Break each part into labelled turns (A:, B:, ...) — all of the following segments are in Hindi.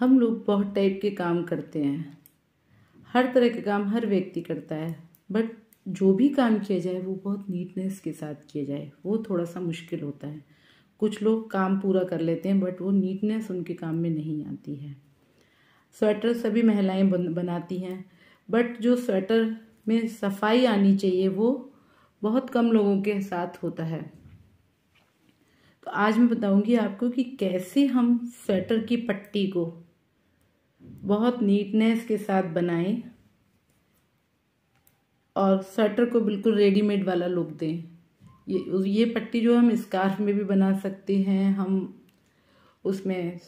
A: हम लोग बहुत टाइप के काम करते हैं हर तरह के काम हर व्यक्ति करता है बट जो भी काम किया जाए वो बहुत नीटनेस के साथ किया जाए वो थोड़ा सा मुश्किल होता है कुछ लोग काम पूरा कर लेते हैं बट वो नीटनेस उनके काम में नहीं आती है स्वेटर सभी महिलाएं बन, बनाती हैं बट जो स्वेटर में सफाई आनी चाहिए वो बहुत कम लोगों के साथ होता है तो आज मैं बताऊंगी आपको कि कैसे हम स्वेटर की पट्टी को बहुत नीटनेस के साथ बनाएं और स्वेटर को बिल्कुल रेडीमेड वाला लुक दें ये ये पट्टी जो हम स्कार्फ में भी बना सकते हैं हम उसमें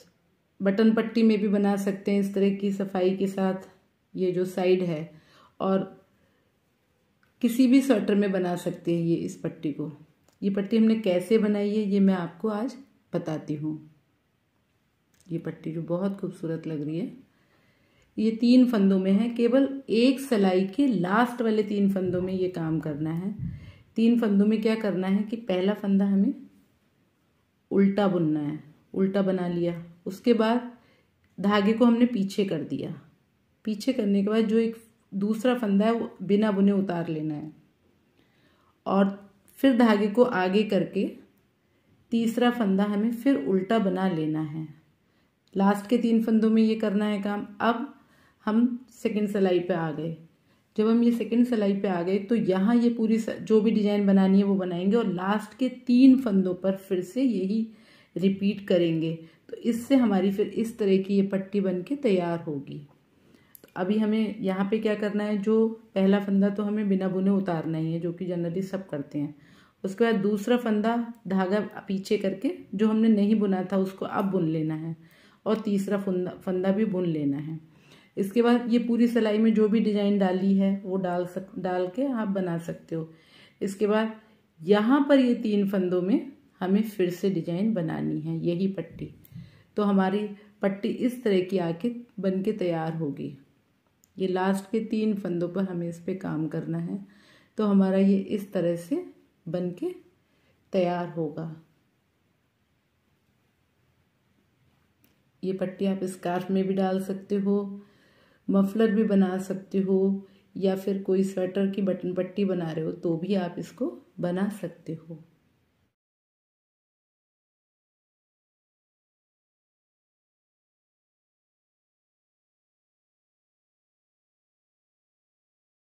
A: बटन पट्टी में भी बना सकते हैं इस तरह की सफाई के साथ ये जो साइड है और किसी भी स्वेटर में बना सकते हैं ये इस पट्टी को ये पट्टी हमने कैसे बनाई है ये मैं आपको आज बताती हूँ ये पट्टी जो बहुत खूबसूरत लग रही है ये तीन फंदों में है केवल एक सिलाई के लास्ट वाले तीन फंदों में ये काम करना है तीन फंदों में क्या करना है कि पहला फंदा हमें उल्टा बुनना है उल्टा बना लिया उसके बाद धागे को हमने पीछे कर दिया पीछे करने के बाद जो एक दूसरा फंदा है वो बिना बुने उतार लेना है और फिर धागे को आगे करके तीसरा फंदा हमें फिर उल्टा बना लेना है लास्ट के तीन फंदों में ये करना है काम अब हम सेकंड सिलाई पे आ गए जब हम ये सेकंड सिलाई पे आ गए तो यहाँ ये पूरी जो भी डिजाइन बनानी है वो बनाएंगे और लास्ट के तीन फंदों पर फिर से यही रिपीट करेंगे तो इससे हमारी फिर इस तरह की ये पट्टी बन के तैयार होगी तो अभी हमें यहाँ पे क्या करना है जो पहला फंदा तो हमें बिना बुने उतारना ही है जो कि जनरली सब करते हैं उसके बाद दूसरा फंदा धागा पीछे करके जो हमने नहीं बुना था उसको अब बुन लेना है और तीसरा फंदा फंदा भी बुन लेना है इसके बाद ये पूरी सिलाई में जो भी डिजाइन डाली है वो डाल सक डाल के आप बना सकते हो इसके बाद यहाँ पर ये तीन फंदों में हमें फिर से डिजाइन बनानी है यही पट्टी तो हमारी पट्टी इस तरह की आके बन के तैयार होगी ये लास्ट के तीन फंदों पर हमें इस पर काम करना है तो हमारा ये इस तरह से बन के तैयार होगा ये पट्टी आप स्कार्फ में भी डाल सकते हो मफलर भी बना सकते हो या फिर कोई स्वेटर की बटन पट्टी बना रहे हो तो भी आप इसको बना सकते हो